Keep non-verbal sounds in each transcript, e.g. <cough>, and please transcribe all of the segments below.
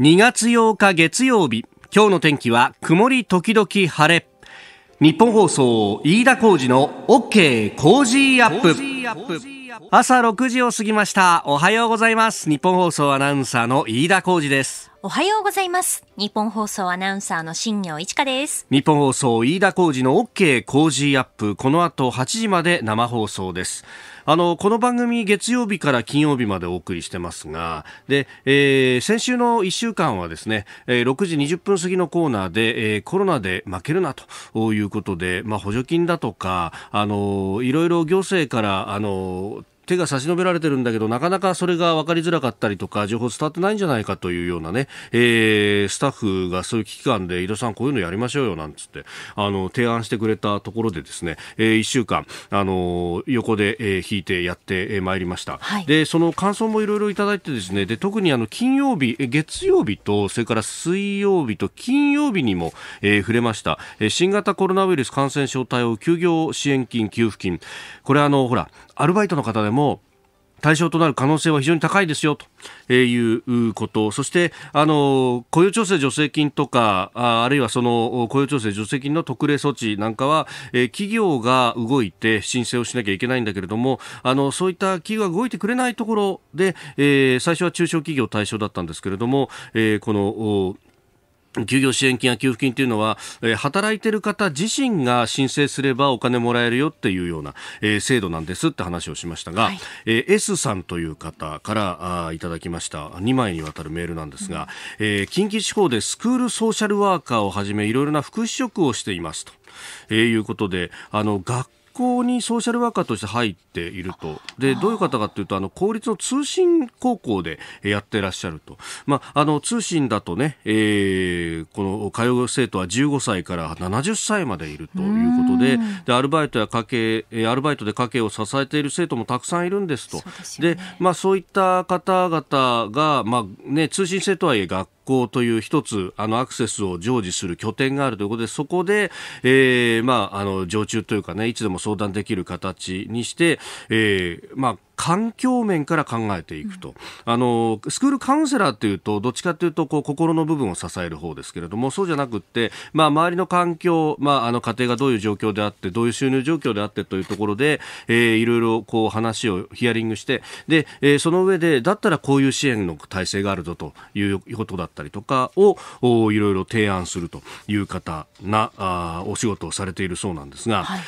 2月8日月曜日今日の天気は曇り時々晴れ日本放送飯田浩二の OK 工事アップ朝6時を過ぎましたおはようございます日本放送アナウンサーの飯田浩二ですおはようございます日本放送アナウンサーの新業一華です日本放送飯田浩二の OK 工事アップこの後8時まで生放送ですあの、この番組月曜日から金曜日までお送りしてますが、で、えー、先週の1週間はですね、6時20分過ぎのコーナーで、えー、コロナで負けるなということで、まあ、補助金だとか、あの、いろいろ行政から、あの、手が差し伸べられてるんだけどなかなかそれが分かりづらかったりとか情報伝わってないんじゃないかというようなね、えー、スタッフがそういう危機感で井戸さんこういうのやりましょうよなんつってあの提案してくれたところでですね、えー、1週間あの横で、えー、引いてやってまいりました、はい、でその感想もいろいろいただいてですねで特にあの金曜日月曜日とそれから水曜日と金曜日にも、えー、触れました、新型コロナウイルス感染症対応休業支援金給付金これあのほらアルバイトの方でも対象となる可能性は非常に高いですよということ、そしてあの雇用調整助成金とか、あるいはその雇用調整助成金の特例措置なんかは、え企業が動いて申請をしなきゃいけないんだけれども、あのそういった企業が動いてくれないところで、え最初は中小企業対象だったんですけれども、えこの休業支援金や給付金というのは、働いている方自身が申請すればお金もらえるよっていうような、制度なんですって話をしましたが、はい、S さんという方からいただきました2枚にわたるメールなんですが、うん、近畿地方でスクールソーシャルワーカーをはじめいろいろな福祉職をしていますと、いうことであの学校にソーシャルワーカーとして入っているとでどういう方かというとあの公立の通信高校でやってらっしゃると、まあ、あの通信だとね、えー、この通う生徒は15歳から70歳までいるということででアルバイトや家計アルバイトで家計を支えている生徒もたくさんいるんですとそうで、ね、まあ、そういった方々が、まあね、通信生とはいえ学港という一つあのアクセスを常時する拠点があるということでそこで、えーまあ、あの常駐というかねいつでも相談できる形にして、えーまあ環境面から考えていくと、うん、あのスクールカウンセラーというとどっちかというとこう心の部分を支える方ですけれどもそうじゃなくって、まあ、周りの環境、まあ、あの家庭がどういう状況であってどういう収入状況であってというところで、えー、いろいろこう話をヒアリングしてで、えー、その上でだったらこういう支援の体制があるぞということだったりとかをいろいろ提案するという方なあお仕事をされているそうなんですが、はい、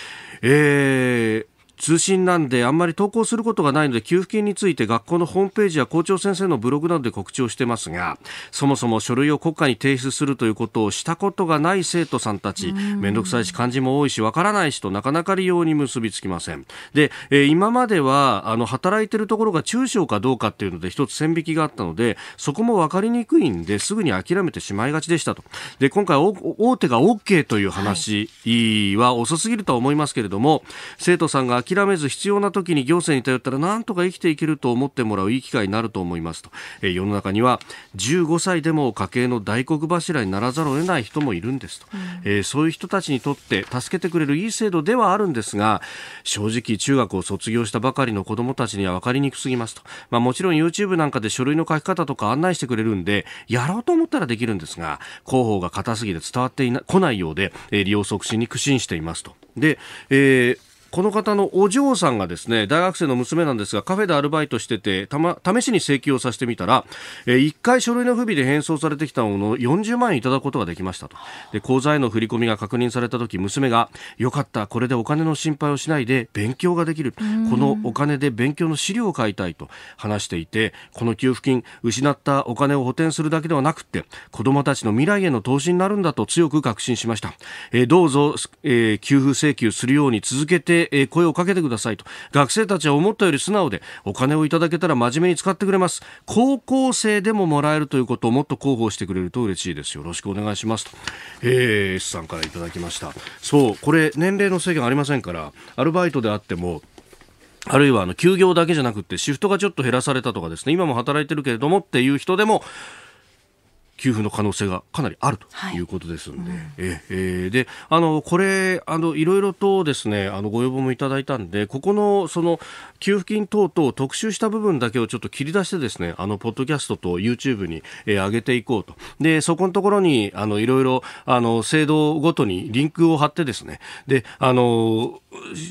えー通信なんであんまり投稿することがないので給付金について学校のホームページや校長先生のブログなどで告知をしてますがそもそも書類を国家に提出するということをしたことがない生徒さんたち面倒くさいし漢字も多いしわからないしとなかなか利用に結びつきませんで、えー、今まではあの働いてるところが中小かどうかっていうので一つ線引きがあったのでそこも分かりにくいんですぐに諦めてしまいがちでしたとで今回大手が OK という話は遅すぎるとは思いますけれども生徒さんが諦めず必要な時に行政に頼ったらなんとか生きていけると思ってもらういい機会になると思いますと、え世の中には15歳でも家計の大黒柱にならざるを得ない人もいるんですと、うん、えー、そういう人たちにとって助けてくれるいい制度ではあるんですが正直中学を卒業したばかりの子どもたちには分かりにくすぎますと、まあ、もちろん YouTube なんかで書類の書き方とか案内してくれるんでやろうと思ったらできるんですが広報が硬すぎて伝わってこないようで、え利用促進に苦心していますと。で、えーこの方のお嬢さんがですね大学生の娘なんですがカフェでアルバイトしててた、ま、試しに請求をさせてみたら、えー、1回書類の不備で返送されてきたものを40万円いただくことができましたとで口座への振り込みが確認された時娘がよかったこれでお金の心配をしないで勉強ができるこのお金で勉強の資料を買いたいと話していてこの給付金失ったお金を補填するだけではなくて子どもたちの未来への投資になるんだと強く確信しました、えー、どうぞ、えー、給付請求するように続けてえ声をかけてくださいと学生たちは思ったより素直でお金をいただけたら真面目に使ってくれます高校生でももらえるということをもっと広報してくれると嬉しいですよろしくお願いしますと、えー、S さんからいただきましたそうこれ年齢の制限ありませんからアルバイトであってもあるいはあの休業だけじゃなくてシフトがちょっと減らされたとかですね今も働いてるけれどもっていう人でも給付の可能性がかなりあるということですので、はいうん、ええー、であのこれあのいろいろとですねあのご要望もいただいたんでここのその給付金等々特集した部分だけをちょっと切り出してですねあのポッドキャストと YouTube に、えー、上げていこうとでそこのところにあのいろいろあの制度ごとにリンクを貼ってですねであの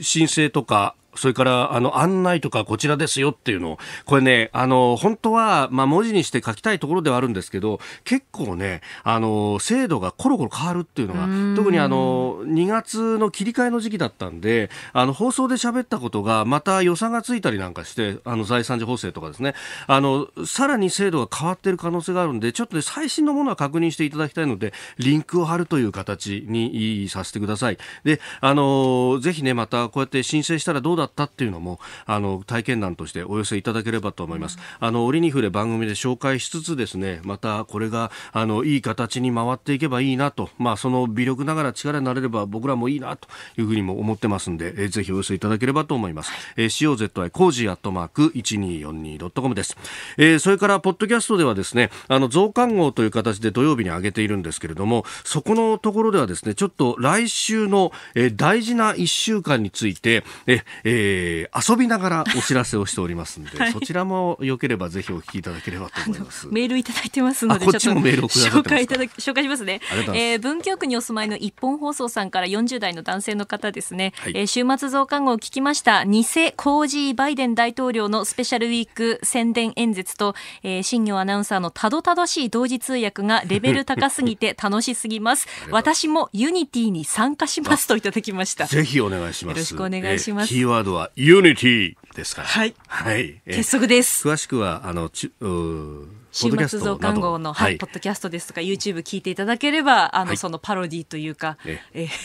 申請とかそれからあの案内とかこちらですよっていうのを、これね、あの本当は、まあ、文字にして書きたいところではあるんですけど、結構ね、あの制度がコロコロ変わるっていうのが、特にあの2月の切り替えの時期だったんで、あの放送で喋ったことが、また予算がついたりなんかして、あの財産時補正とかですねあの、さらに制度が変わっている可能性があるんで、ちょっと、ね、最新のものは確認していただきたいので、リンクを貼るという形にさせてください。であのぜひねまたこうやって申請したらどうだだったっていうのもあの体験談としてお寄せいただければと思います。あの折に触れ番組で紹介しつつですねまたこれがあのいい形に回っていけばいいなと、まあ、その微力ながら力になれれば僕らもいいなというふうにも思ってますんで、えー、ぜひお寄せいただければと思います。えー、COZY コージーアットマーク 1242.com です、えー、それからポッドキャストではですねあの増刊号という形で土曜日に上げているんですけれどもそこのところではですねちょっと来週の、えー、大事な1週間についてえ、ええー、遊びながらお知らせをしておりますので、<laughs> はい、そちらもよければぜひお聞きいただければと思いますメールいただいてますのでちょっとメール紹介いただき紹介しますねえー、文京区にお住まいの一本放送さんから40代の男性の方ですね、はい、えー、週末増刊号を聞きました偽コージーバイデン大統領のスペシャルウィーク宣伝演説と、えー、新業アナウンサーのたどたどしい同時通訳がレベル高すぎて <laughs> 楽しすぎます私もユニティに参加しますといただきましたぜひお願いしますよろしくお願いします、えーードはユニティですから。はい。はい。結束です。詳しくは、あの、ちう週末増刊号の、はい、ポッドキャストですとか、YouTube 聞いていただければ、あの、そのパロディというか、ええ <laughs>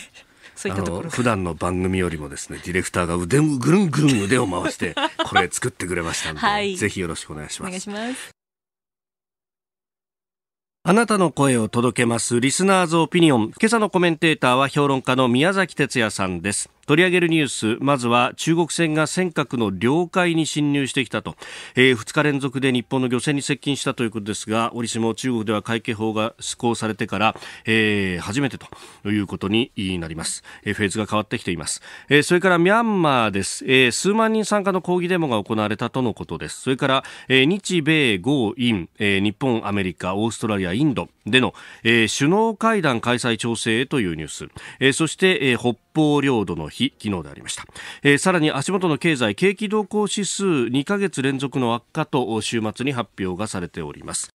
そういったところ普段の番組よりもですねディレクターが腕をぐるんぐるん腕を回して <laughs> これ作ってくれましたので、はい、ぜひよろしくお願いしますお願いしますあなたの声を届けますリスナーズオピニオン今朝のコメンテーターは評論家の宮崎哲也さんです取り上げるニュースまずは中国船が尖閣の領海に侵入してきたと、えー、2日連続で日本の漁船に接近したということですが折しも中国では海警法が施行されてから、えー、初めてということになります、えー、フェーズが変わってきています、えー、それからミャンマーです、えー、数万人参加の抗議デモが行われたとのことですそれから、えー、日米豪印、えー、日本アメリカオーストラリアインドでの、えー、首脳会談開催調整へというニュース、えー、そして、えー、北方領土の日昨日でありました、えー、さらに足元の経済景気動向指数2ヶ月連続の悪化と週末に発表がされております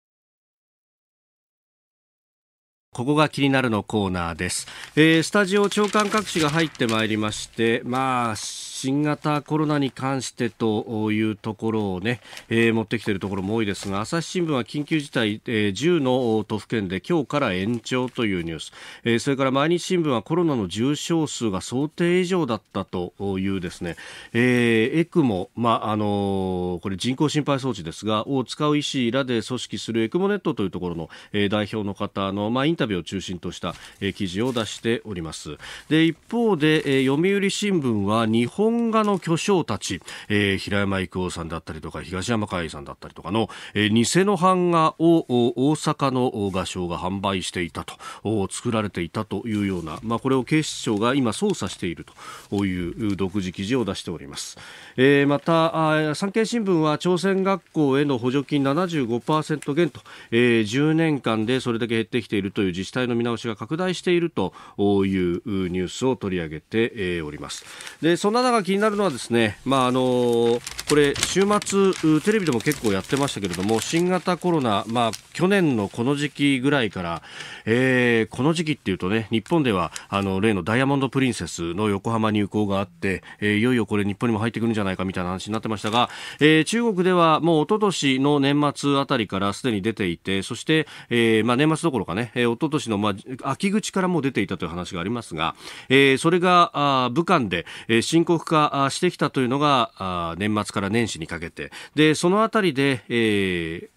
ここが気になるのコーナーです、えー、スタジオ長官各紙が入ってまいりましてまあ新型コロナに関してというところをね、えー、持ってきているところも多いですが朝日新聞は緊急事態、えー、10の都府県で今日から延長というニュース、えー、それから毎日新聞はコロナの重症数が想定以上だったというですね、えー、エクモ、まああのー、これ人工心肺装置ですがを使う医師らで組織するエクモネットというところの、えー、代表の方の、まあ、インタビューを中心とした、えー、記事を出しておりますで一方で、えー、読売新聞は日本本画の巨匠たち、えー、平山郁夫さんだったりとか東山海さんだったりとかの、えー、偽の版画を大阪の画商が販売していたと作られていたというような、まあ、これを警視庁が今捜査しているという独自記事を出しております、えー、また産経新聞は朝鮮学校への補助金75%減と、えー、10年間でそれだけ減ってきているという自治体の見直しが拡大しているというニュースを取り上げておりますでそんな中気になるのはですね、まああのこれ週末テレビでも結構やってましたけれども新型コロナ、まあ、去年のこの時期ぐらいから、えー、この時期っていうとね日本ではあの例のダイヤモンド・プリンセスの横浜入港があって、えー、いよいよこれ日本にも入ってくるんじゃないかみたいな話になってましたが、えー、中国ではもう一昨年の年末あたりからすでに出ていてそして、えーまあ、年末どころかね、えー、一昨年の、まあ、秋口からも出ていたという話がありますが、えー、それがあ武漢で、えー、深刻化化してきたというのが年末から年始にかけてでそのあたりで、えー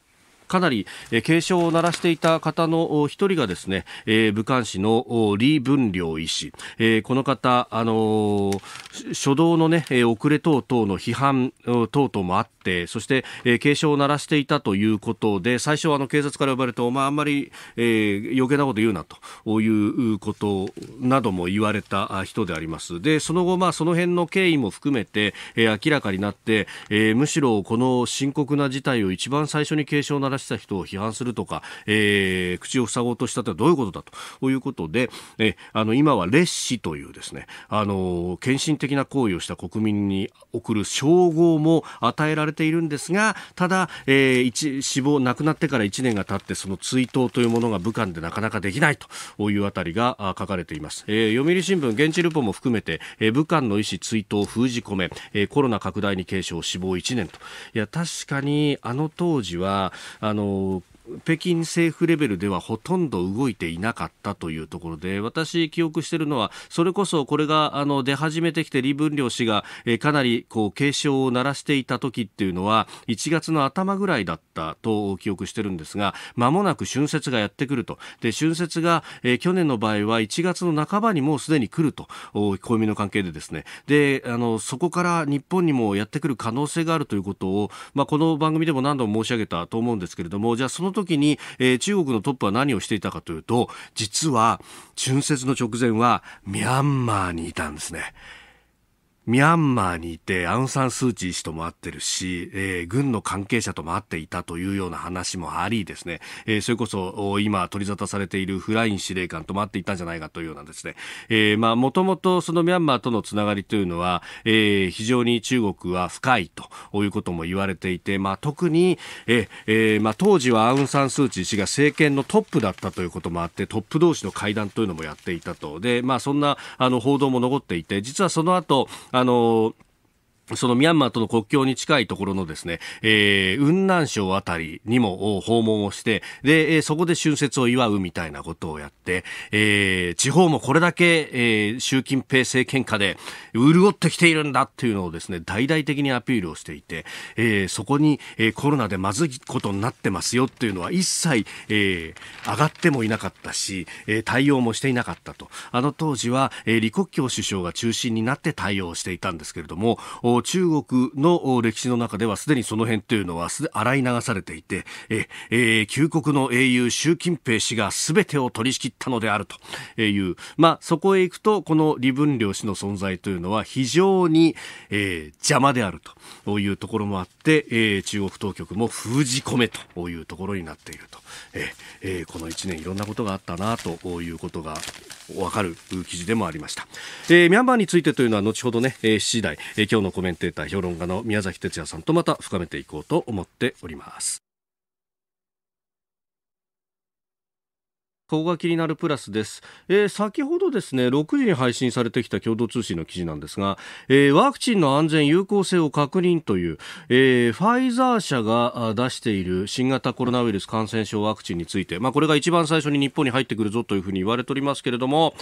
かなり警鐘を鳴らしていた方の一人がですね、え武漢市の李文良医師、えこの方、あのー、初動のね、遅れ等々の批判等々もあって、そして、え警鐘を鳴らしていたということで、最初あの警察から呼ばれると、まあ、あんまり、え余計なこと言うなということなども言われた人であります。で、その後、まあ、その辺の経緯も含めて、え明らかになって、えむしろこの深刻な事態を一番最初に警鐘を鳴ららした人を批判するとか、えー、口を塞ごうとしたってどういうことだということで、えあの今は烈士というですね、あの献身的な行為をした国民に送る称号も与えられているんですが、ただ、えー、一死亡、亡くなってから1年が経って、その追悼というものが武漢でなかなかできないというあたりが書かれています。えー、読売新聞、現地ルポも含めて、えー、武漢の医師追悼封じ込め、えー、コロナ拡大に警鐘死亡1年と。いや、確かにあの当時は、あの北京政府レベルではほとんど動いていなかったというところで私、記憶しているのはそれこそこれがあの出始めてきて李文良氏が、えかなりこう警鐘を鳴らしていた時っていうのは1月の頭ぐらいだったと記憶してるんですがまもなく春節がやってくるとで春節が、え去年の場合は1月の半ばにもうすでに来ると暦の関係でですねであのそこから日本にもやってくる可能性があるということを、まあ、この番組でも何度も申し上げたと思うんですけれどもじゃあその時に、えー、中国のトップは何をしていたかというと実は春節の直前はミャンマーにいたんですね。ミャンマーにいてアウン・サン・スー・チー氏とも会ってるし、えー、軍の関係者とも会っていたというような話もありですね、えー、それこそ今取り沙汰されているフライン司令官とも会っていたんじゃないかというようなですね、えー、まあもともとそのミャンマーとのつながりというのは、えー、非常に中国は深いということも言われていて、まあ特に、えー、まあ当時はアウン・サン・スー・チー氏が政権のトップだったということもあって、トップ同士の会談というのもやっていたと。で、まあそんなあの報道も残っていて、実はその後、あのそのミャンマーとの国境に近いところのですね、えー、雲南省あたりにも訪問をして、で、そこで春節を祝うみたいなことをやって、えー、地方もこれだけ、えー、習近平政権下で潤ってきているんだっていうのをですね、大々的にアピールをしていて、えー、そこに、えー、コロナでまずいことになってますよっていうのは一切、えー、上がってもいなかったし、えー、対応もしていなかったと。あの当時は、えー、李克強首相が中心になって対応していたんですけれども、中国の歴史の中ではすでにその辺というのは洗い流されていて、ええ旧国の英雄習近平氏が全てを取り仕切ったのであるという、まあ、そこへ行くとこの李文亮氏の存在というのは非常に、えー、邪魔であるというところもあって、えー、中国当局も封じ込めというところになっていると。ええー、この1年いろんなことがあったなということがわかる記事でもありました、えー、ミャンマーについてというのは後ほどね、えー、7時台、えー、今日のコメンテーター評論家の宮崎哲也さんとまた深めていこうと思っておりますここが気になるプラスです、えー、先ほどですね6時に配信されてきた共同通信の記事なんですが、えー、ワクチンの安全有効性を確認という、えー、ファイザー社が出している新型コロナウイルス感染症ワクチンについて、まあ、これが一番最初に日本に入ってくるぞというふうに言われておりますけれども、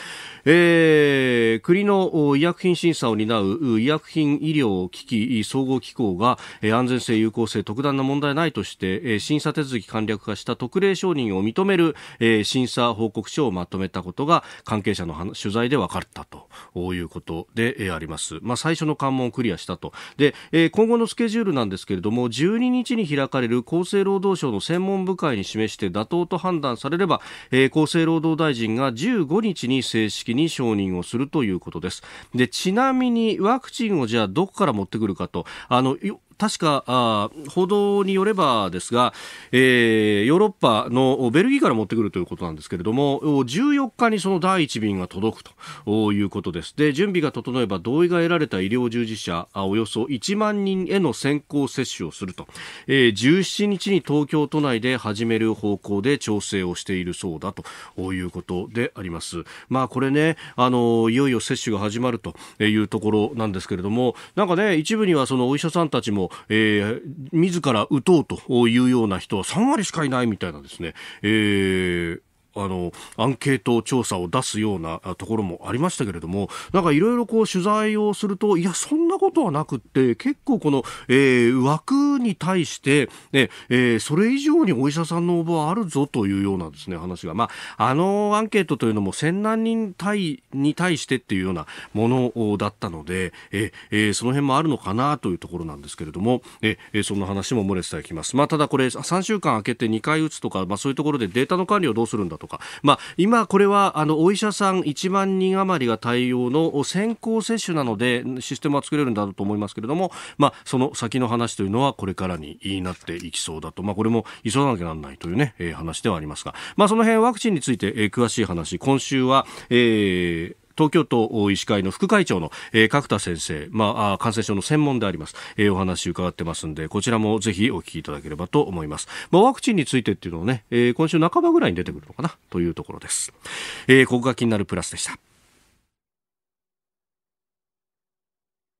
えー、国の医薬品審査を担う医薬品医療機器総合機構が安全性有効性特段の問題ないとして審査手続き簡略化した特例承認を認める審査報告書をまとめたことが関係者の取材で分かったということであります。まあ、最初の関門をクリアしたと。で、えー、今後のスケジュールなんですけれども、12日に開かれる厚生労働省の専門部会に示して妥当と判断されれば、えー、厚生労働大臣が15日に正式に承認をするということです。で、ちなみにワクチンをじゃあどこから持ってくるかと、あの、確かあ報道によればですが、えー、ヨーロッパのベルギーから持ってくるということなんですけれども14日にその第1便が届くということですで準備が整えば同意が得られた医療従事者およそ1万人への先行接種をすると、えー、17日に東京都内で始める方向で調整をしているそうだということであります。まあ、これねあのいよいよ接種が始まるというところなんですけれどもなんかね一部にはそのお医者さんたちもえー、自ら打とうというような人は3割しかいないみたいなですね、えーあのアンケート調査を出すようなところもありましたけれどもなんかいろいろこう取材をするといやそんなことはなくって結構この、えー、枠に対して、ねえー、それ以上にお医者さんの応募はあるぞというようなですね話が、まあ、あのアンケートというのも1000何人対に対してっていうようなものだったので、ええー、その辺もあるのかなというところなんですけれども、ええその話も漏れてきます。まあ、ただこれ3週間空けて2回打つとか、まあ、そういうところでデータの管理をどうするんだととか、まあ、今、これはあのお医者さん1万人余りが対応の先行接種なのでシステムは作れるんだと思いますけれども、まあ、その先の話というのはこれからになっていきそうだと、まあ、これも急がなきゃならないというね、ねえー、話ではありますが、まあ、その辺ワクチンについて、えー、詳しい話今週は、えー東京都医師会の副会長の、えー、角田先生、まあ、感染症の専門であります、えー、お話伺ってますんで、こちらもぜひお聞きいただければと思います。まあ、ワクチンについてっていうのをね、えー、今週半ばぐらいに出てくるのかなというところです。えー、ここが気になるプラスでした。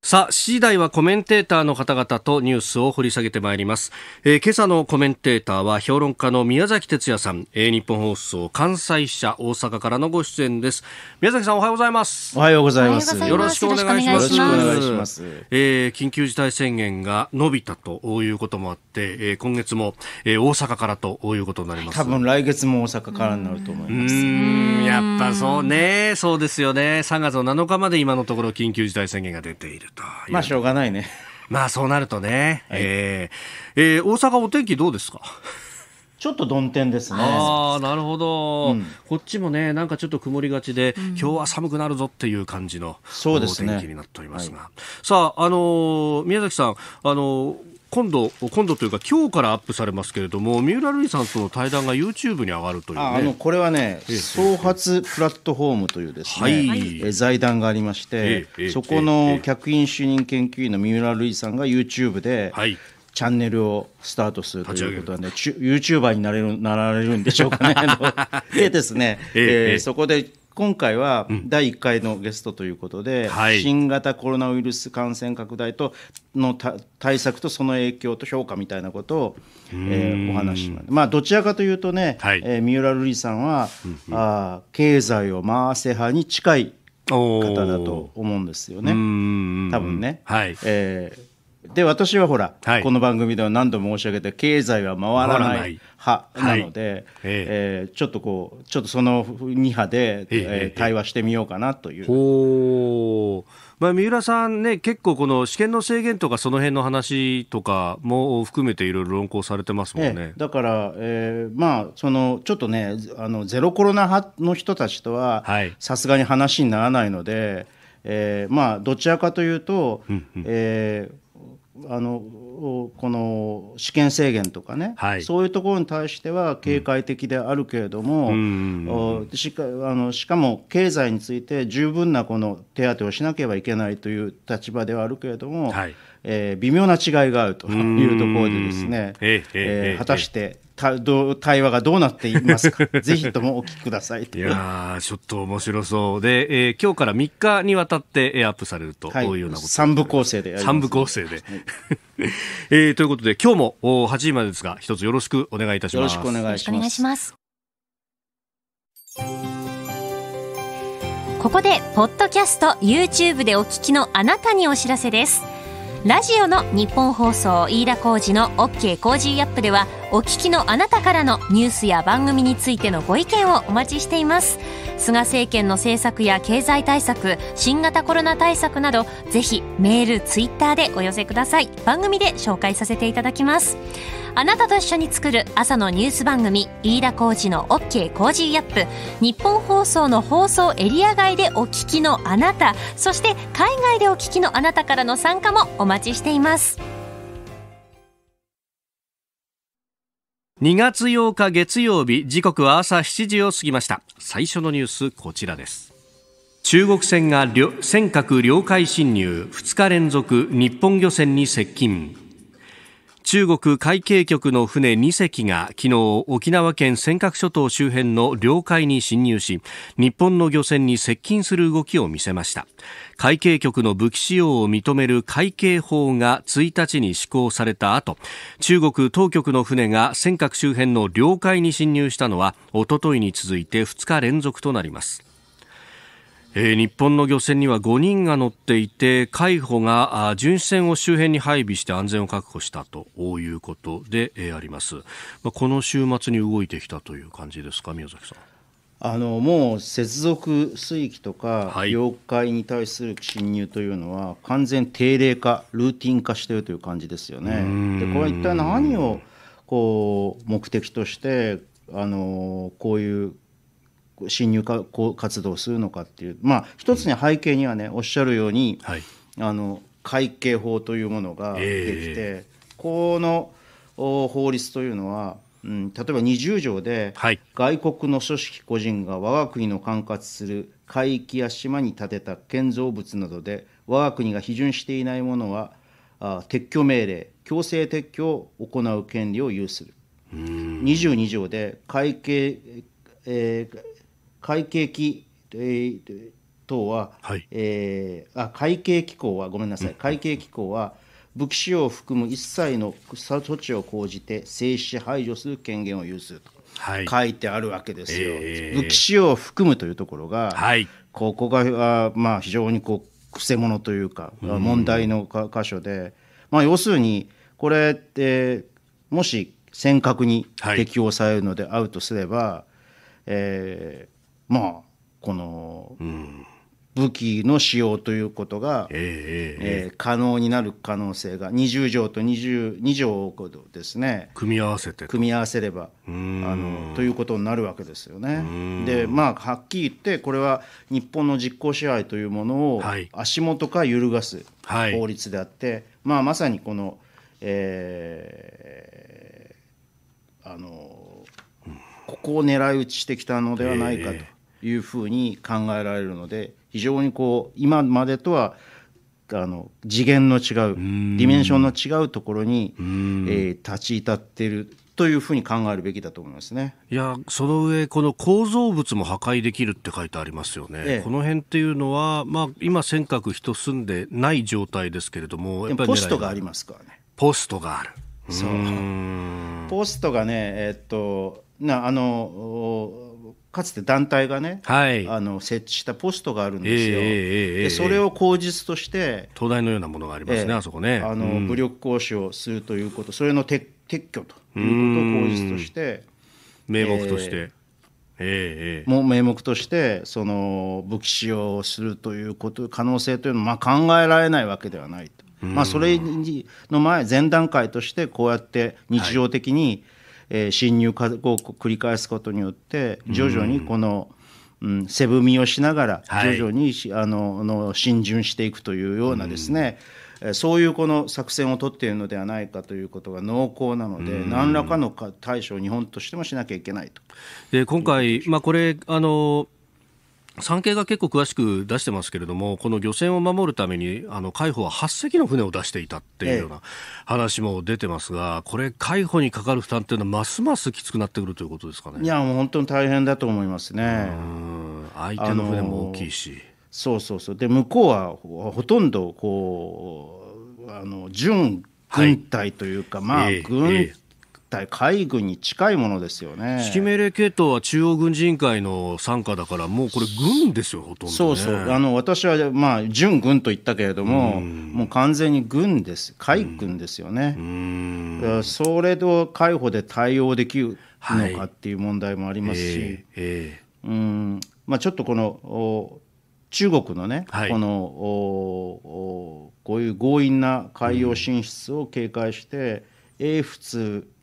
さあ、次第はコメンテーターの方々とニュースを掘り下げてまいります。えー、今朝のコメンテーターは評論家の宮崎哲也さん、えー、日本放送関西社大阪からのご出演です。宮崎さんおはようございます。おはようございます。よろしくお願いします。よろしくお願いします。えー、緊急事態宣言が伸びたということもあって、えー、今月も、えー、大阪からということになります。多分来月も大阪からになると思います。うんやっぱそうね、そうですよね。3月の7日まで今のところ緊急事態宣言が出ている。とまあしょうがないねまあそうなるとね、はい、えー、えー、大阪お天気どうですかちょっと曇天ですね。ああ、なるほど、うん、こっちもね、なんかちょっと曇りがちで、うん、今日は寒くなるぞっていう感じの、そうですね。天気になっておりますが。はい、さあ、あのー、宮崎さん、あのー、今度、今度というか、今日からアップされますけれども、三浦瑠麗さんとの対談が YouTube に上がるという、ね、あのこれはね、え創発プラットフォームというですね、はい、え財団がありまして、え、そこの客員主任研究員の三浦瑠麗さんが YouTube で、はい、チャンネルをスタートするということなんで、ユーチューバーになれるなられるんでしょうかね。<laughs> でですね、えー、えー、そこで今回は第1回のゲストということで、うんはい、新型コロナウイルス感染拡大との対策とその影響と評価みたいなことを、えー、お話ししままあどちらかというとね、はい、えー、三浦瑠麗さんは、うん、あ経済を回せ派に近い方だと思うんですよね多分ね。はい、えーで私はほら、はい、この番組では何度も申し上げて経済は回らない派なので、えちょっとこうちょっとその2派で、えー、対話してみようかなという。ほまあ、三浦さんね、結構この試験の制限とかその辺の話とかも含めていろいろ論考されてますもんね。だから、えー、まあそのちょっとねあのゼロコロナ派の人たちとはさすがに話にならないので、えー、まあどちらかというと、うんえーあのこの試験制限とかね、はい、そういうところに対しては警戒的であるけれども、うん、しかあのしかも経済について十分なこの手当をしなければいけないという立場ではあるけれども、はい、えー、微妙な違いがあるというところでですね、えーえー、果たして対話がどうなっていますか <laughs> ぜひともお聞きくださいいやちょっと面白そうで、えー、今日から3日にわたってアップされると、はい、いうようなこと3部構成で3部構成で、はい、<laughs> えー、ということで今日も8時までですが一つよろしくお願いいたしますよろしくお願いしますここでポッドキャスト YouTube でお聞きのあなたにお知らせですラジオの日本放送飯田浩二の OK コージーアップではお聞きのあなたからのニュースや番組についてのご意見をお待ちしています菅政権の政策や経済対策新型コロナ対策などぜひメールツイッターでお寄せください番組で紹介させていただきますあなたと一緒に作る朝のニュース番組飯田浩二の OK コージーアップ日本放送の放送エリア外でお聞きのあなたそして海外でお聞きのあなたからの参加もお待ちしています2月8日月曜日時刻は朝7時を過ぎました最初のニュースこちらです中国船が尖閣領海侵入2日連続日本漁船に接近中国海警局の船2隻が昨日沖縄県尖閣諸島周辺の領海に侵入し日本の漁船に接近する動きを見せました海警局の武器使用を認める海警法が1日に施行された後中国当局の船が尖閣周辺の領海に侵入したのはおとといに続いて2日連続となりますえー、日本の漁船には5人が乗っていて海保が巡視船を周辺に配備して安全を確保したということで、えー、あります、まあ、この週末に動いてきたという感じですか宮崎さんあのもう接続水域とか領海に対する侵入というのは完全定例化ルーティン化しているという感じですよね。でこれは一体何をこう目的としてあのこういう侵入か活動するのかっていう、まあ、一つに背景にはね、おっしゃるように、はい、あの会計法というものができて、えー、この法律というのは、うん、例えば20条で、はい、外国の組織個人が我が国の管轄する海域や島に建てた建造物などで我が国が批准していないものはあ撤去命令強制撤去を行う権利を有する22条で会計、えー、会計機、等は、はい、えー、あ会計機構はごめんなさい、会計機構は武器使用を含む一切の措置を講じて制止排除する権限を有すると、はい、書いてあるわけですよ、えー、武器使用を含むというところが、はい、ここがまあ、非常にこうくせ者というか、問題の箇所で、まあ、要するにこれって、もし尖閣に適用されるのであるとすれば、はい、えーまあこの武器の使用ということが、えー、可能になる可能性が20条と2 2条をですね組み合わせて組み合わせればあのということになるわけですよね。でまあはっきり言ってこれは日本の実効支配というものを足元から揺るがす法律であって、はい、まあ、まさにこの、えー、あのここを狙い撃ちしてきたのではないかと。えーいうふうに考えられるので非常にこう今までとはあの次元の違うディメンションの違うところに、えー、立ち至っているというふうに考えるべきだと思いますねいやその上、この構造物も破壊できるって書いてありますよね、ええ、この辺っていうのは、まあ、今、尖閣人住んでない状態ですけれども、やっぱりポストがありますからね。ポストがあるそうポストがね、えっとなあのかつて団体がね、はい、あの設置したポストがあるんですよ、えーえー、でそれを口実として、東大のようなものがありますね、えー、あそこねあの、武力行使をするということ、それの撤撤去ということを口実として、名目として。えー、もう名目としてその武器使用するということ可能性というのはまあ考えられないわけではないと、まあ、それにの前前段階としてこうやって日常的に、はいえー、侵入を繰り返すことによって徐々にこの、うん、背踏みをしながら徐々に、はい、あのの浸潤していくというようなですね、うん、そういうこの作戦を取っているのではないかということが濃厚なので、ん、何らかの対処を日本としてもしなきゃいけないと。で今回、まあ、これあの産経が結構詳しく出してますけれども、この漁船を守るために、あの、海保は8隻の船を出していたっていうような話も出てますが、これ、海保にかかる負担っていうのは、ますますきつくなってくるということですかね。いや、もう本当に大変だと思いますね。相手の船も大きいし。そうそうそう。で、向こうはほとんど、こう、あの、準軍隊というか、はい、まあ、え軍対海軍に近いものですよね指揮命令系統は中央軍事委員会の傘下だから、もうこれ、軍ですよ、ほとんど、ね、そうそう、あの私は、まあ、準軍と言ったけれども、うもう完全に軍です、海軍ですよね、うん、それと海保で対応できるのかっていう問題もありますし、まあ、ちょっとこの中国のね、はい、このおおこういう強引な海洋進出を警戒して、英仏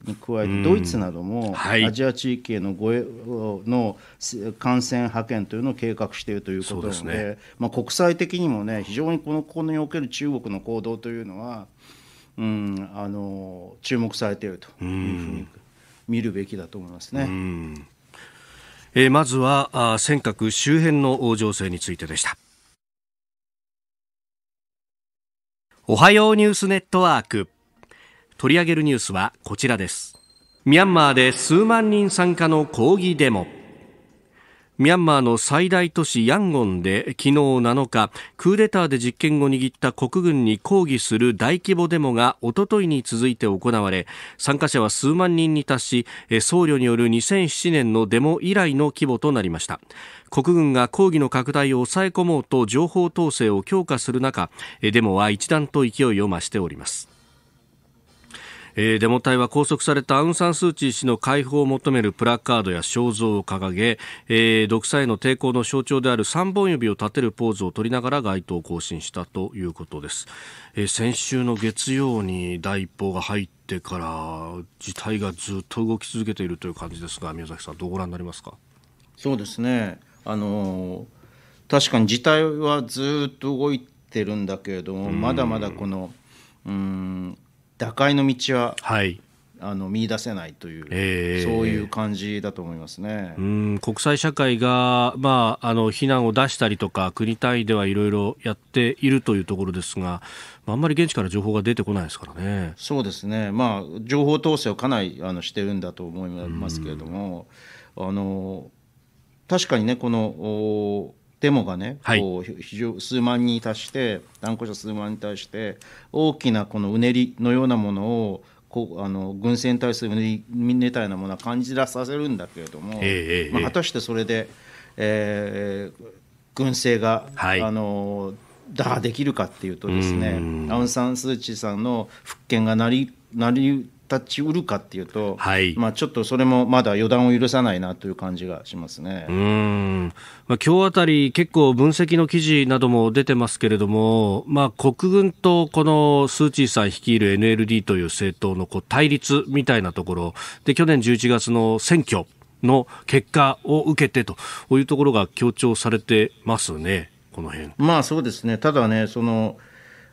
に加えてドイツなどもアジア地域への護衛の感染派遣というのを計画しているということなので、ね、まあ、国際的にも、ね、非常にこのここにおける中国の行動というのは、うん、あの注目されているというふうに見るべきだと思いますね。えー、まずはあ尖閣周辺の情勢についてでした。おはようニュースネットワーク。取り上げるニュースはこちらですミャンマーで数万人参加の抗議デモミャンマーの最大都市ヤンゴンで昨日7日クーデターで実権を握った国軍に抗議する大規模デモがおとといに続いて行われ参加者は数万人に達し僧侶による2007年のデモ以来の規模となりました国軍が抗議の拡大を抑え込もうと情報統制を強化する中デモは一段と勢いを増しておりますえー、デモ隊は拘束されたアウン・サン・スー・チー氏の解放を求めるプラカードや肖像を掲げ、えー、独裁への抵抗の象徴である3本指を立てるポーズを取りながら街頭を行進したということです、えー、先週の月曜に第一報が入ってから事態がずっと動き続けているという感じですが宮崎さんどうご覧になりますかそうですねあの確かに事態はずっと動いてるんだけれどもまだまだこのうん打開の道は、はい、あの見出せないという、えー、そういう感じだと思いますねうん国際社会が、まあ、あの避難を出したりとか国単位ではいろいろやっているというところですが、まあ、あんまり現地から情報が出てこないですからねそうですね、まあ、情報統制をかなりあのしてるんだと思いますけれどもあの確かにねこのデモがね、はい、こう非常数万人に達して断固者数万人に対して大きなこのうねりのようなものをこうあの軍政に対するうねりみたいなものは感じらさせるんだけれども、えー、まあ、果たしてそれで、えー、軍政が、はい、あの打破できるかっていうとですねアウン・サン・スー・チーさんの復権がなりなり立ちうるかっていうと、はい、まあ、ちょっとそれもまだ予断を許さないなという感じがしますねうん、まあ、今日あたり、結構分析の記事なども出てますけれども、まあ、国軍とこのスー・チーさん率いる NLD という政党のこう対立みたいなところで、去年11月の選挙の結果を受けてというところが強調されてますね、この辺まあそうですね、ただね、その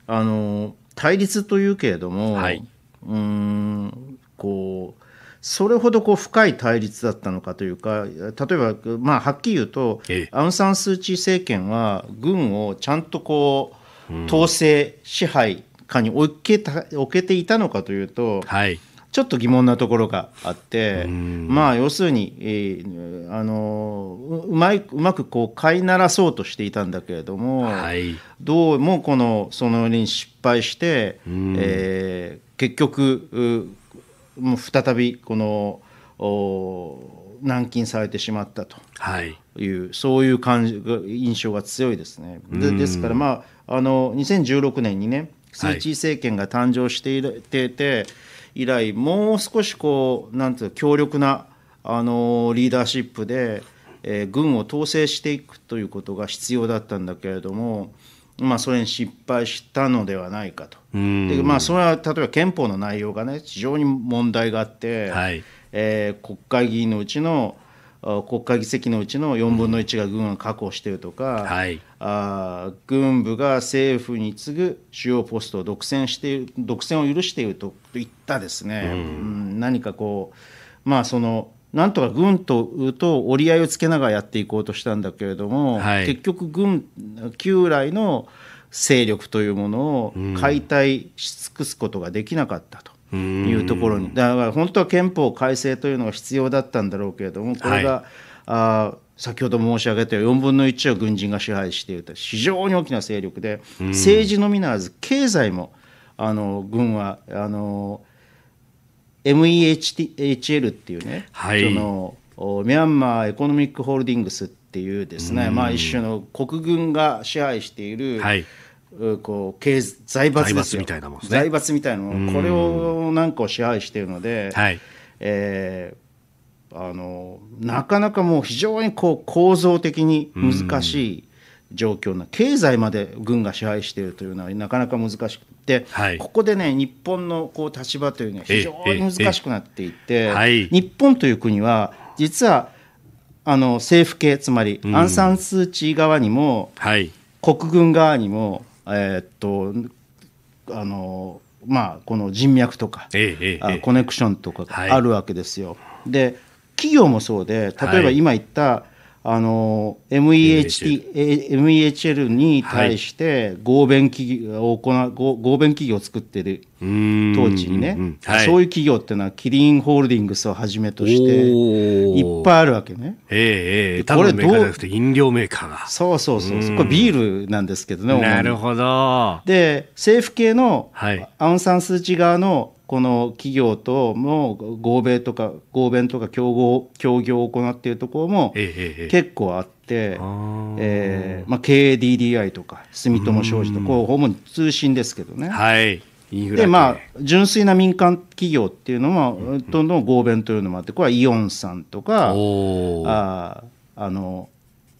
あの対立というけれども、はいうんこうそれほどこう深い対立だったのかというか、例えば、まあ、はっきり言うと、アウン・サン・スー・チー政権は軍をちゃんとこう統制、支配下に置けた置けていたのかというと、はい、ちょっと疑問なところがあって、まあ、要するに、えー、あのうまいうまくこう飼いならそうとしていたんだけれども、はい、どうもこのそのよに失敗して、えー、結局もう再びこのお軟禁されてしまったという、はい、そういう感じ印象が強いですね。でですから、まあ、あの2016年にねスイチー政権が誕生していて、はい以来もう少しこうなんていう強力なあのリーダーシップで、えー、軍を統制していくということが必要だったんだけれども。まあ、それに失敗したのではないかと、でまあ、それは例えば憲法の内容が、ね、非常に問題があって、はい、えー、国会議員のうちの国会議席のうちの4分の1が軍を確保しているとか、うんはい、あ軍部が政府に次ぐ主要ポストを独占している独占を許しているといったですね、うん、何かこう、まあ、そのなんとか軍とと折り合いをつけながらやっていこうとしたんだけれども、はい、結局軍、旧来の勢力というものを解体し尽くすことができなかったと。いうところにだから本当は憲法改正というのが必要だったんだろうけれどもこれが、はい、あ先ほど申し上げた4分の1は軍人が支配していると非常に大きな勢力で政治のみならず経済もあの軍はあの MEHL っていうね、はい、そのミャンマーエコノミックホールディングスっていうですね、まあ、一種の国軍が支配している、はい、こう経財閥ですよみたいなもん、ね、財閥みたいなものこれをなんかを支配しているので、はいえー、あのなかなかもう非常にこう構造的に難しい状況な経済まで軍が支配しているというのはなかなか難しくて、はい、ここでね日本のこう立場というのは非常に難しくなっていて、はい、日本という国は実はあの政府系つまりアン・サン・スー・チー側にも、はい、国軍側にもえー、っとあのまあこの人脈とか、ええ、コネクションとかあるわけですよ。はい、で企業もそうで例えば今言った、はいあの MEHT MEHL に対して合弁企業を行う合弁企業を作ってる当地にね、はい、そういう企業っていうのはキリンホールディングスをはじめとしていっぱいあるわけね。えー、えー、これどうじゃなくて飲料メーカーが。そうそうそうこれビールなんですけどね。なるほど。で政府系のアウン・サン・スー・チー側のこの企業とも合弁とか合弁とか競合協業を行っているところも結構あって。ええー、まあ、KDDI とか住友商事とこう主に通信ですけどね、はいでまあ、純粋な民間企業っていうのも、どんどん合弁というのもあって、これはイオンさんとか、ああの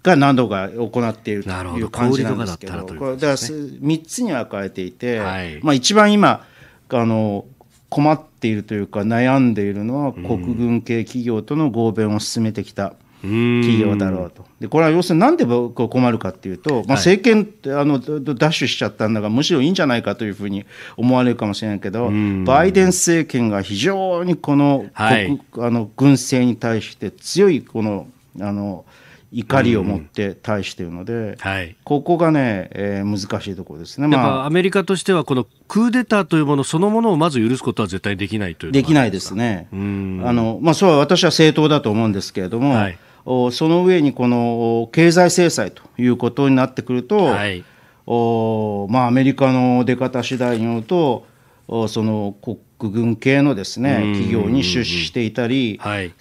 が何度か行っているという感じなんですけど、どだから3つに分かれていて、はい、まあ、一番今あの、困っているというか悩んでいるのは国軍系企業との合弁を進めてきた企業だろうと。でこれは要するになんで僕困るかっていうと、まあ、政権、はい、あのダッシュしちゃったんだがむしろいいんじゃないかというふうに思われるかもしれないけどバイデン政権が非常にこの,、はい、あの軍政に対して強いこのあの。怒りを持って対しているので、うんはい、ここがね、えー、難しいところですね、まあ、アメリカとしては、このクーデターというものそのものをまず許すことは絶対できないというできないですね、あのまあ、それは私は正当だと思うんですけれども、はい、おその上にこの経済制裁ということになってくると、はいおまあ、アメリカの出方次第によると、おその国軍系のですね企業に出資していたり、はい、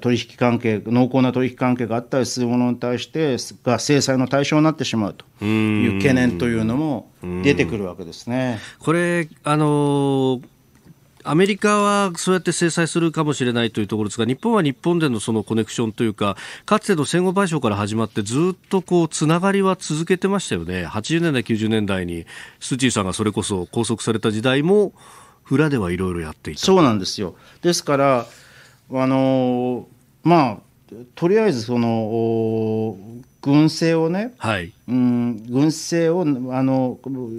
取引関係、濃厚な取引関係があったりするものに対してが制裁の対象になってしまうという懸念というのも出てくるわけですね。これあのーアメリカはそうやって制裁するかもしれないというところですが、日本は日本でのそのコネクションというか、かつての戦後賠償から始まって、ずっとこうつながりは続けてましたよね、80年代、90年代に、スチーさんがそれこそ拘束された時代も、裏ではいろいろやっていたそうなんですよですからあのまあとりあえずその軍政をね、はい、うん軍政をあの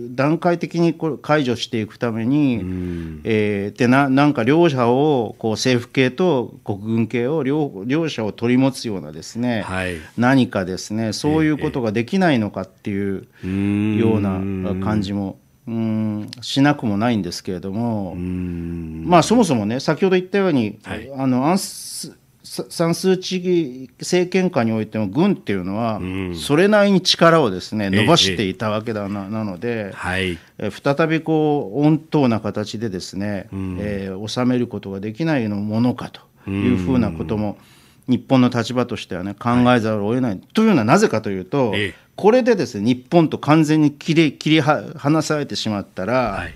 段階的にこれ解除していくために、うん、えー、でななんか両者をこう政府系と国軍系を両両者を取り持つようなですね、はい、何かですねそういうことができないのかっていうような感じもうんしなくもないんですけれども、まあ、そもそもね先ほど言ったように、はい、あのアンス算数地域政権下においても軍っていうのは、それなりに力をですね伸ばしていたわけだな,、なので、はい、再びこう温当な形でですね、うえ収めることができないのものかというふうなことも、う日本の立場としてはね考えざるを得ない、はい、というのはなぜかというと、ええ、これでですね日本と完全に切り切りは離されてしまったら、はい、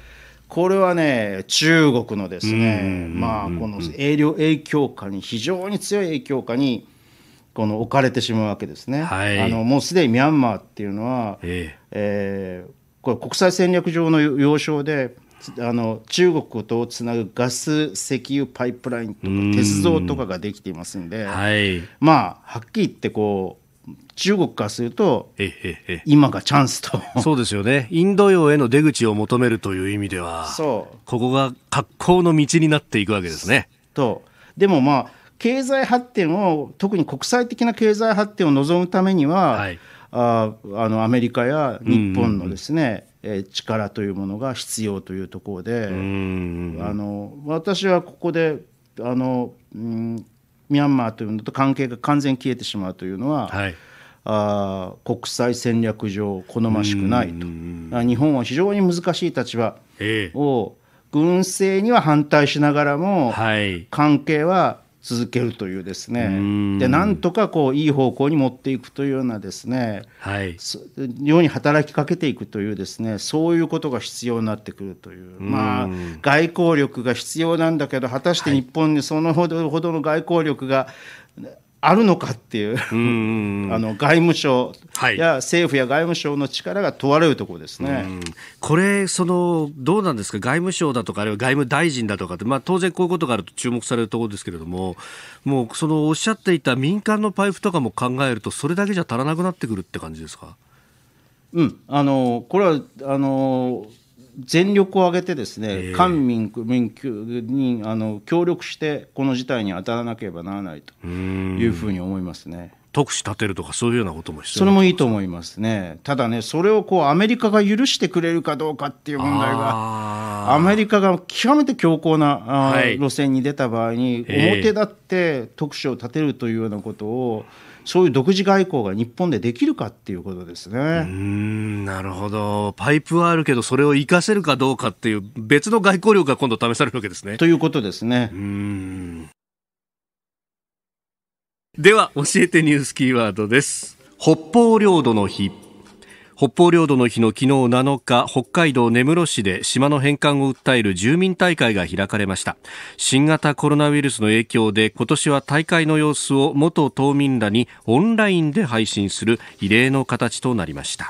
これはね中国のですねまあこの影響下に非常に強い影響下にこの置かれてしまうわけですね。はい、あのもうすでにミャンマーっていうのは、えええー、これ国際戦略上の要衝であの中国とつなぐガス石油パイプラインとか鉄道とかができていますんで、んはい、まあはっきり言ってこう中国からすると、今がチャンスと。そうですよね。インド洋への出口を求めるという意味では、そう。ここが格好の道になっていくわけですね。と。でもまあ、経済発展を、特に国際的な経済発展を望むためには、はい、ああのアメリカや日本のですね、え力というものが必要というところであの私はここであの、うん、ミャンマーというのと関係が完全に消えてしまうというのは、はい、あ国際戦略上好ましくないと日本は非常に難しい立場を、え軍政には反対しながらも、はい、関係は続けるというですねでなんとかこういい方向に持っていくというようなですね、はい、ように働きかけていくというですねそういうことが必要になってくるというまあ外交力が必要なんだけど果たして日本にそのほどほどの外交力が、いあるのかっていう <laughs> あの外務省や政府や外務省の力が問われるところですね、はい、これその、どうなんですか、外務省だとか、あるいは外務大臣だとかって、まあ、当然こういうことがあると注目されるところですけれども、もうそのおっしゃっていた民間のパイプとかも考えると、それだけじゃ足らなくなってくるって感じですか。うん、あのこれはあの全力を挙げてですね、官民、民にあの協力して、この事態に当たらなければならないというふうに思いますね。特使立てるとかそういうようなこともそれもいいと思いますね、ただね、それをこうアメリカが許してくれるかどうかっていう問題が、アメリカが極めて強硬な、はい、路線に出た場合に、表立って特使を立てるというようなことを、えーそういう独自外交が日本でできるかっていうことですねうんなるほどパイプはあるけどそれを活かせるかどうかっていう別の外交力が今度試されるわけですね。ということですね。うんでは教えてニュースキーワードです。北方領土の日北方領土の日の昨日7日北海道根室市で島の返還を訴える住民大会が開かれました新型コロナウイルスの影響で今年は大会の様子を元島民らにオンラインで配信する異例の形となりました、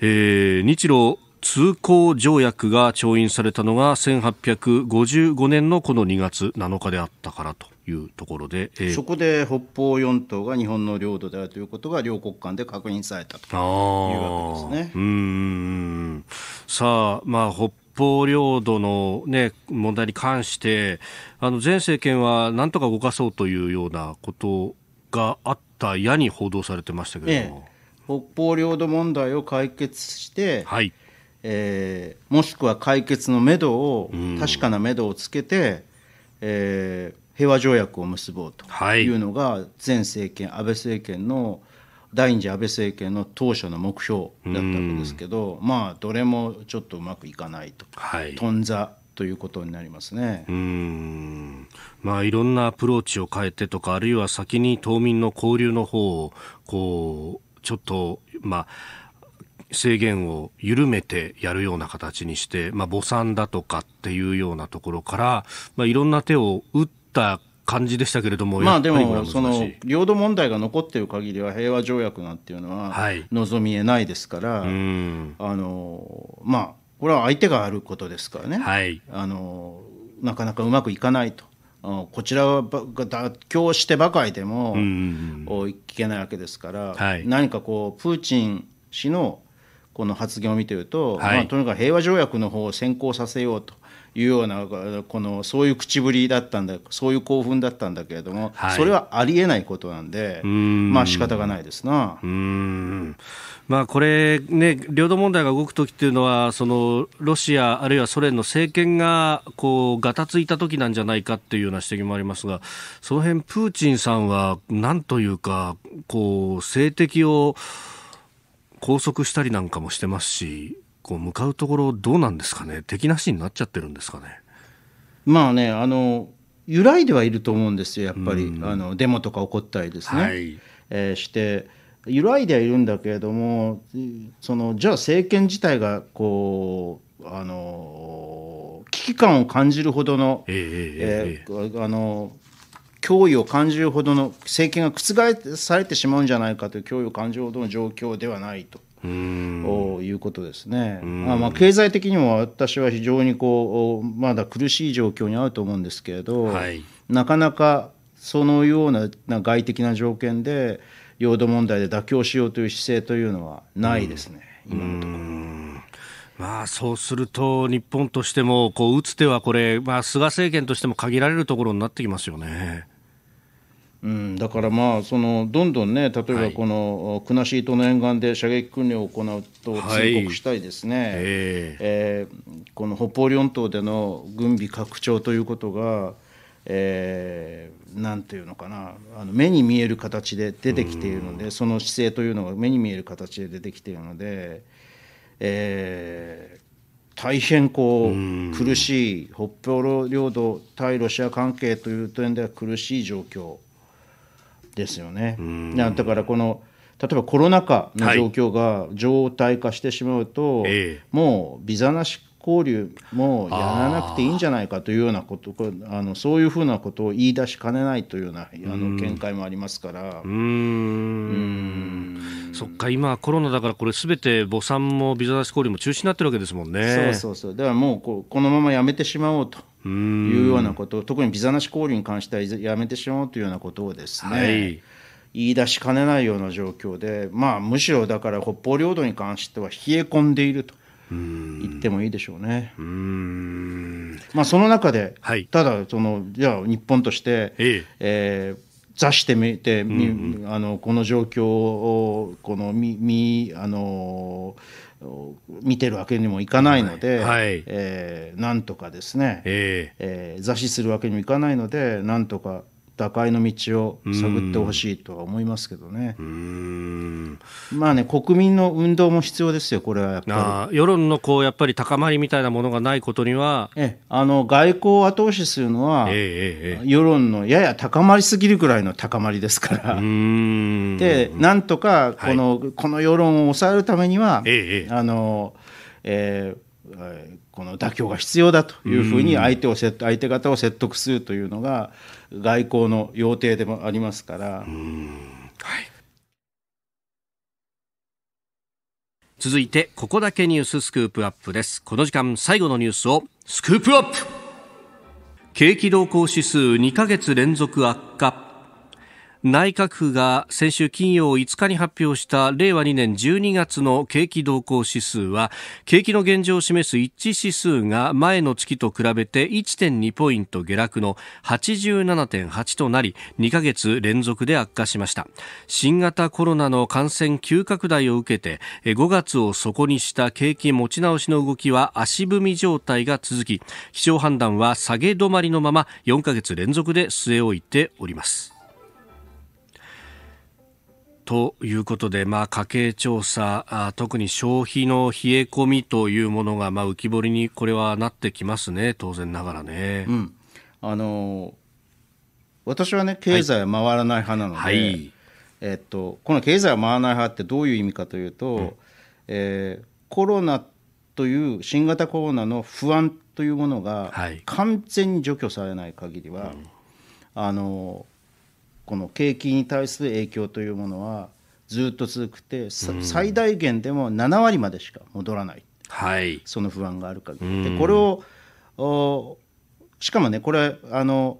えー、日露通行条約が調印されたのが1855年のこの2月7日であったからというところで、えー、そこで北方四島が日本の領土であるということが両国間で確認されたというわけですね。うんさあ、まあ、北方領土の、ね、問題に関してあの前政権はなんとか動かそうというようなことがあったやに報道されてましたけども、え北方領土問題を解決して、はいえー、もしくは解決のめどを、確かなめどをつけて、えー、平和条約を結ぼうというのが前政権、安倍政権の第二次安倍政権の当初の目標だったんですけど、まあどれもちょっとうまくいかないと、はい、頓挫ということになりますね。うんまあ、いろんなアプローチを変えてとか、あるいは先に島民の交流の方を、こう、ちょっと、まあ、制限を緩めてやるような形にして、まあ、母産だとかっていうようなところから、まあ、いろんな手を打って、った感じでしたけれども、まあでも、その領土問題が残っている限りは、平和条約なんていうのは望みえないですから、はい、あのまあ、これは相手があることですからね、はい、あのなかなかうまくいかないと。こちらが妥協してばかりでも、聞けないわけですから、はい、何かこうプーチン氏のこの発言を見てると、はい、まあ、とにかく平和条約の方を先行させようというようなこのそういう口ぶりだったんだそういう興奮だったんだけれども、はい、それはありえないことなんでまあ仕方がないですな。まあ、これ、ね、領土問題が動くときというのはそのロシアあるいはソ連の政権がこうがたついたときなんじゃないかというような指摘もありますがその辺プーチンさんはなんというかこう政敵を拘束したりなんかもしてますしこう向かうところどうなんですかね敵なしになっちゃってるんですかね。まあねあの揺らいではいると思うんですよやっぱり、あのデモとか起こったりですね、はい、えー、して揺らいではいるんだけれどもそのじゃあ政権自体がこうあの危機感を感じるほどの、ええあの脅威を感じるほどの政権が覆されてしまうんじゃないかという脅威を感じるほどの状況ではないと。いうことですね。まあ、まあ経済的にも私は非常にこうまだ苦しい状況にあると思うんですけれど、はい、なかなかそのような外的な条件で領土問題で妥協しようという姿勢というのはないですね、今のところ。まあ、そうすると、日本としてもこう打つ手はこれ、まあ、菅政権としても限られるところになってきますよね。うん、だからまあそのどんどんね例えばこの国後島の沿岸で射撃訓練を行うと通告したいですね、はい、えー、えー、この北方領土での軍備拡張ということが、えー、なんていうのかなあの目に見える形で出てきているのでその姿勢というのが目に見える形で出てきているので、えー、大変こう苦しい北方領土対ロシア関係という点では苦しい状況。ですよね。だからこの例えばコロナ禍の状況が常態化してしまうと、はい、もうビザなし交流もやらなくていいんじゃないかというようなことあのそういうふうなことを言い出しかねないというようなあの見解もありますからうんそっか今コロナだからこれすべて母んもビザなし交流も中止になってるわけですもんねそうそうそうだからもうこのままやめてしまおうというようなこと特にビザなし交流に関してはやめてしまうというようなことをですね、はい、言い出しかねないような状況で、まあ、むしろだから北方領土に関しては冷え込んでいると。言ってもいいでしょうね。うまあ、その中で、はい、ただその、じゃあ日本として、えええー座してみて、うんうん、あのこの状況をこのみみあの見てるわけにもいかないので、はい、えー、なんとかですね、えー、えー、座するわけにもいかないのでなんとか打開の道を探ってほしいとは思いますけどね。まあね国民の運動も必要ですよ、これはやっぱり。世論のこうやっぱり高まりみたいなものがないことには。えあの外交を後押しするのは、えええ、世論のやや高まりすぎるくらいの高まりですから。でなんとかこのはい、この世論を抑えるためには、あのえーこの妥協が必要だというふうに相手を相手方を説得するというのが外交の要諦でもありますから。はい、続いてここだけニューススクープアップですこの時間最後のニュースをスクープアップ景気動向指数2ヶ月連続悪化内閣府が先週金曜5日に発表した令和2年12月の景気動向指数は景気の現状を示す一致指数が前の月と比べて1.2ポイント下落の87.8となり2ヶ月連続で悪化しました新型コロナの感染急拡大を受けて5月を底にした景気持ち直しの動きは足踏み状態が続き気象判断は下げ止まりのまま4ヶ月連続で据え置いておりますということで、まあ、家計調査特に消費の冷え込みというものが、まあ、浮き彫りにこれはなってきますね当然ながらね。うん、あの私はね経済は回らない派なので、はいはい、えっと、この経済は回らない派ってどういう意味かというと、うん、えー、コロナという新型コロナの不安というものが完全に除去されない限りは、あのこの景気に対する影響というものはずっと続くて、最大限でも7割までしか戻らない、はい、その不安があるかりでこれをしかもねこれあの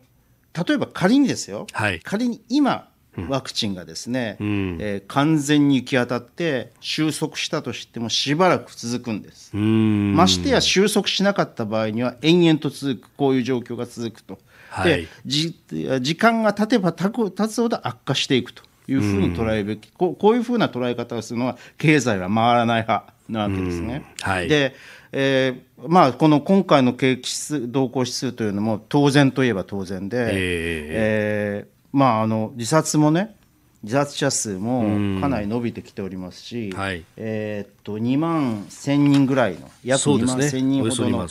例えば仮にですよ、はい、仮に今ワクチンがですね、うん、えー、完全に行き当たって収束したとしてもしばらく続くんですましてや収束しなかった場合には延々と続くこういう状況が続くとはい、時間が経てば経つほど悪化していくというふうに捉えるべき、うん、こうこういうふうな捉え方をするのは経済は回らない派なわけですね。うん、はい、でえーまあ、この今回の景気動向指数というのも当然といえば当然で、えー、えー、まあ、あの自殺もね自殺者数もかなり伸びてきておりますし、はい、えー、っと2万1000人ぐらいの約2万1000人ほどの、ね、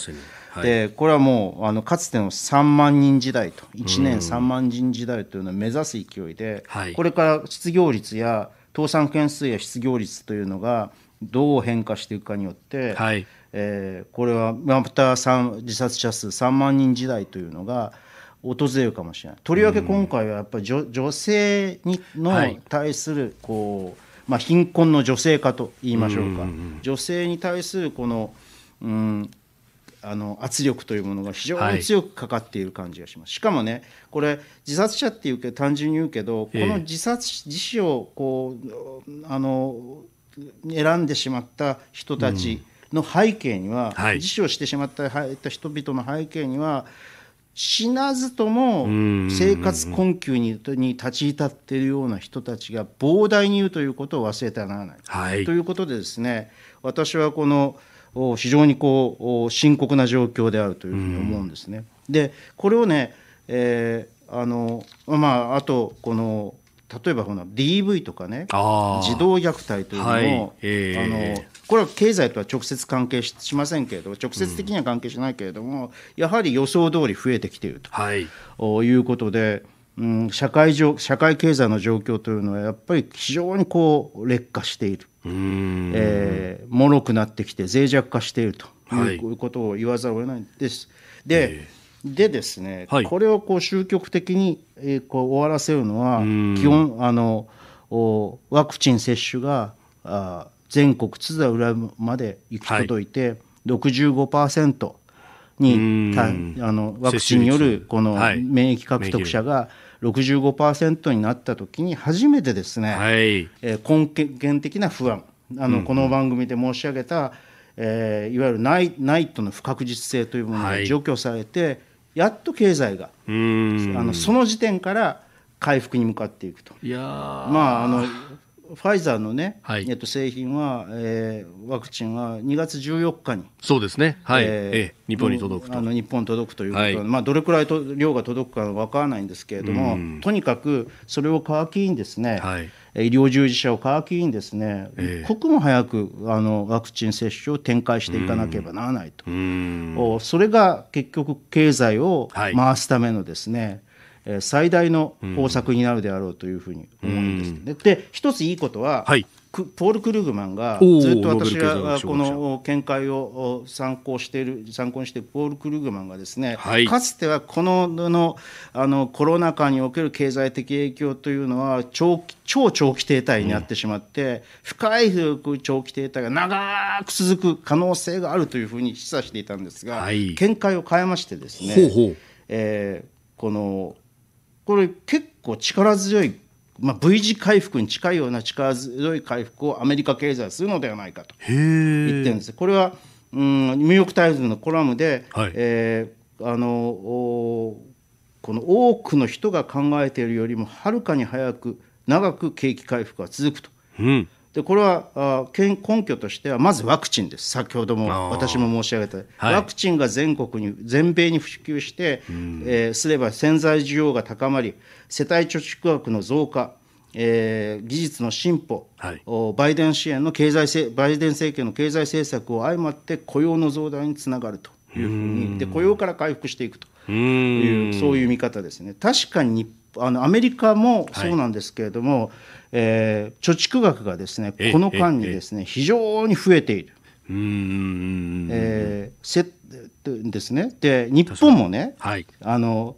はい、でこれはもうあのかつての3万人時代と1年3万人時代というのを目指す勢いで、これから失業率や倒産件数や失業率というのがどう変化していくかによって、はい、えー、これはまた自殺者数3万人時代というのが訪れるかもしれないとりわけ今回はやっぱり女性にの対するこう、まあ、貧困の女性化と言いましょうか、女性に対するこの、うん、あの圧力というものが非常に強くかかっている感じがします、はい、しかもねこれ自殺者っていうけど単純に言うけど、この自殺自死をこうあの選んでしまった人たちの背景には、うんはい、自死をしてしまった人々の背景には死なずとも生活困窮に立ち至っているような人たちが膨大にいるということを忘れてはならない、はい、ということでですね私はこの「非常にこう深刻な状況であるというふうに思うんですね。うん、でこれをね、えー、あのまああとこの例えばこの DV とかね児童虐待というのも、はい、えー、あのこれは経済とは直接関係しませんけれど直接的には関係しないけれども、うん、やはり予想通り増えてきていると、い、うことで、うん、社会上社会経済の状況というのはやっぱり非常にこう劣化している、え脆くなってきて脆弱化しているということを言わざるを得ないんです。で、えーでですね、はい、これをこう終局的に、えこう終わらせるのは基本あのおワクチン接種があ全国津田浦まで行き届いて、はい、65%にたあのワクチンによるこの免疫獲得者が65%になった時に初めてですね、はいえー、根源的な不安あの、この番組で申し上げた、えー、いわゆるナイナイトの不確実性というものが除去されて、はい、やっと経済があのその時点から回復に向かっていくと。いやまああのファイザーのね、はい、えっと、製品は、えー、ワクチンは2月14日に、そうですね、はいえー、えー、日本に届くとあの日本届くということは、はい、まあ、どれくらいと量が届くかは分からないんですけれども、とにかくそれを皮切りにですね、はい医療従事者を皮切りにですね、えー、刻も早くあのワクチン接種を展開していかなければならないと、それが結局経済を回すためのですね、はい最大の方策になるであろうというふうに思うんです、ね、で一ついいことは、はい、ポール・クルーグマンがずっと私がこの見解を参考している参考にしているポール・クルーグマンがですね、はい、かつてはこののあのコロナ禍における経済的影響というのは長期超長期停滞になってしまって、うん、深い長期停滞が長く続く可能性があるというふうに示唆していたんですが、はい、見解を変えましてですねほえー、このこれ結構力強いまあ、V 字回復に近いような力強い回復をアメリカ経済するのではないかと言ってるんです。これはうんニューヨーク・タイムズのコラムで、はい、えー、あのこの多くの人が考えているよりもはるかに早く長く景気回復が続くと、うん、でこれは根拠としてはまずワクチンです先ほども私も申し上げた、はい、ワクチンが全国に全米に普及して、えー、すれば潜在需要が高まり世帯貯蓄額の増加えー、技術の進歩、はい、バイデン支援の経済バイデン政権の経済政策を相まって雇用の増大につながるというふうにで雇用から回復していくというそういう見方ですね。確かにあのアメリカもそうなんですけれども、はいえー、貯蓄額がですねこの間にですね非常に増えている。えんえー、ですねで日本もね、はい、あの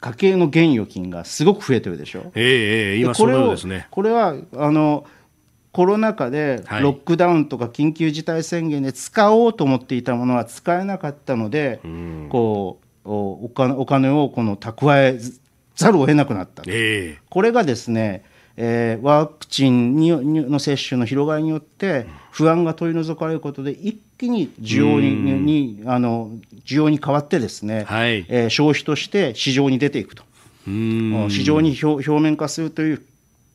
家計の現預金がすごく増えてるでしょ。えー、え今これでこれはあのコロナ禍でロックダウンとか緊急事態宣言で使おうと思っていたものは使えなかったので、はい、こうお金お金をこの蓄えざるを得なくなった、えー、これがですねえー、ワクチンにの接種の広がりによって不安が取り除かれることで一気に需要ににあの需要に変わってですね、はいえー、消費として市場に出ていくと市場に表面化するという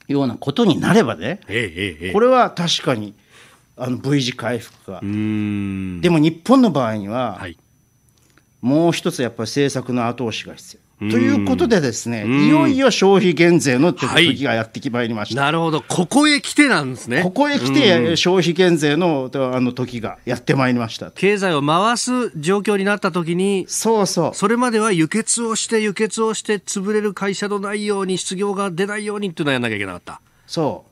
ようなことになればね、えええ、これは確かにあの V 字回復がでも日本の場合には、はい、もう一つやっぱり政策の後押しが必要ということでですね、いよいよ消費減税の手続きがやってきまいりました、はい、なるほど、ここへ来てなんですね。ここへ来て、消費減税のあの時がやってまいりました。経済を回す状況になった時に、そうそう。それまでは輸血をして、輸血をして、潰れる会社のないように、失業が出ないようにっていうのはやんなきゃいけなかった。そう。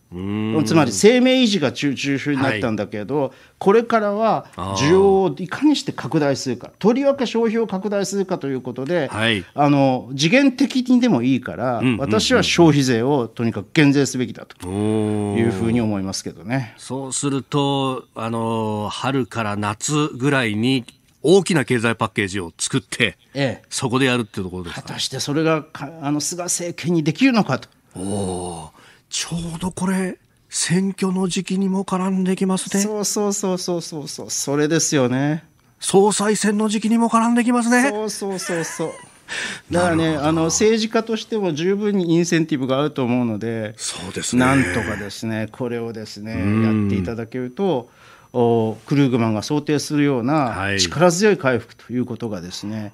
つまり生命維持が中中心になったんだけど、はい、これからは需要をいかにして拡大するかとりわけ消費を拡大するかということで、はい、あの次元的にでもいいから、うんうんうん、私は消費税をとにかく減税すべきだというふうに思いますけどね。そうするとあの春から夏ぐらいに大きな経済パッケージを作って、ええ、そこでやるっていうところです果たしてそれがあの菅政権にできるのかと。おーちょうどこれ選挙の時期にも絡んできますねそうそうそうそうそうそうそれですよね総裁選の時期にも絡んできますねそうそうそうそう <laughs> だからねあの政治家としても十分にインセンティブがあると思うのでそうです、ね、なんとかですねこれをですねやっていただけるとおクルーグマンが想定するような力強い回復ということがですね、はい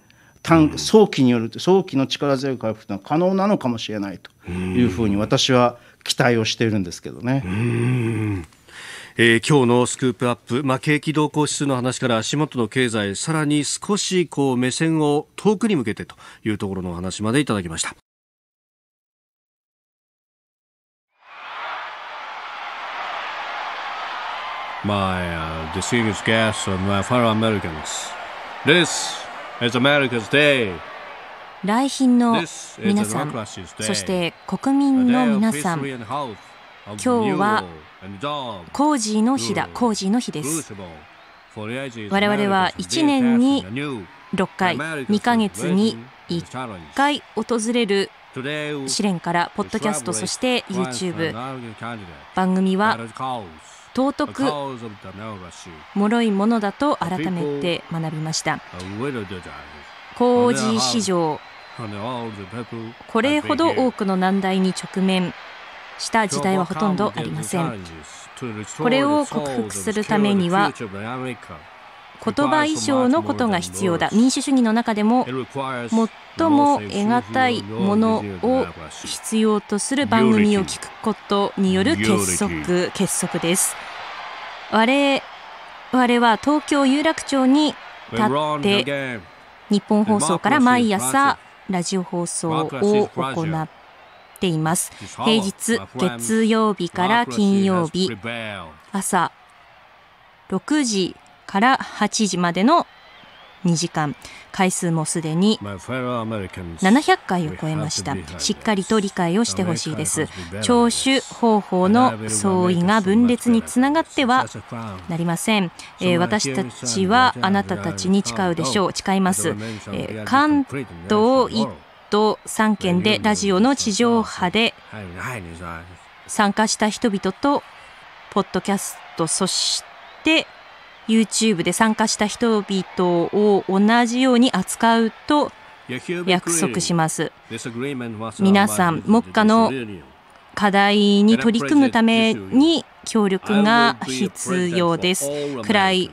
早期による早期の力強い回復というのは可能なのかもしれないというふうに私は期待をしているんですけどね。うえー、今日のスクープアップ、まあ、景気動向指数の話から足元の経済さらに少しこう目線を遠くに向けてというところのお話までいただきました。My uh, d e s t i n i s h e g u e s t n my fellow Americans, this is America's Day. 来賓の皆さんそして国民の皆さん今日は工事の日だ工事の日です我々は1年に6回2ヶ月に1回訪れる試練からポッドキャストそして YouTube 番組は尊く脆いものだと改めて学びました工事市場これほど多くの難題に直面した時代はほとんどありませんこれを克服するためには言葉以上のことが必要だ民主主義の中でも最も得難いものを必要とする番組を聞くことによる結束結束です我々は東京有楽町に立って日本放送から毎朝ラジオ放送を行っています。平日月曜日から金曜日朝6時から8時までの2時間回数もすでに700回を超えましたしっかりと理解をしてほしいです聴取方法の相違が分裂につながってはなりません、えー、私たちはあなたたちに誓うでしょう誓います、えー、関東1都3県でラジオの地上波で参加した人々とポッドキャストそして YouTube で参加した人々を同じように扱うと約束します皆さん目下の課題に取り組むために協力が必要です暗い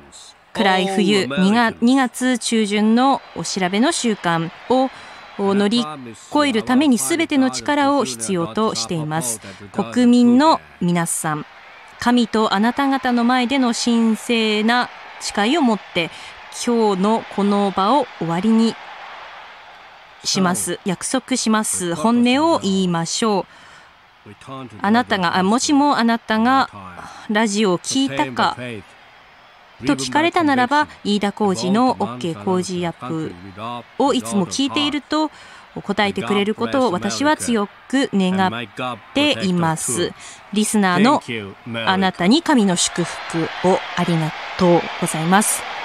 暗い冬 2, 月2月中旬のお調べの習慣を乗り越えるために全ての力を必要としています国民の皆さん神とあなた方の前での神聖な誓いを持って今日のこの場を終わりにします約束します本音を言いましょうあなたがもしもあなたがラジオを聞いたかと聞かれたならば飯田浩二の OK 工事アップをいつも聞いていると答えてくれることを私は強く願っています。リスナーのあなたに神の祝福をありがとうございます。